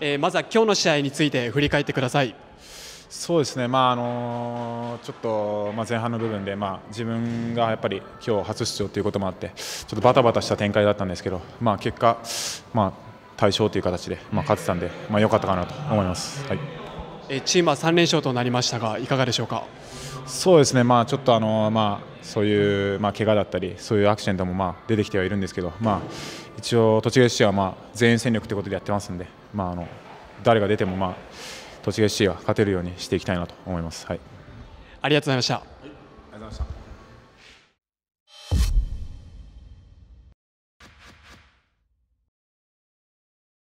えー、まずは今日の試合について振り返ってください。そうですね、まああのちょっと、まあ、前半の部分で、まあ、自分がやっぱり今日初出場ということもあってちょっとバタバタした展開だったんですけど、まあ、結果、まあ、大勝という形で、まあ、勝てたんで、まあ、良かったかなと思います。はいえチームは3連勝となりましたがいかがでしょうか。そうですね、まあ、ちょっとあの、まあ、そういう、まあ、怪我だったり、そういうアクシデントも、まあ、出てきてはいるんですけど、まあ、一応、栃木 FC は、まあ、全員戦力ということでやってますんで、まあ、あの誰が出ても、まあ、栃木 FC は勝てるようにしていきたいなと思います。はい、ありがとうございました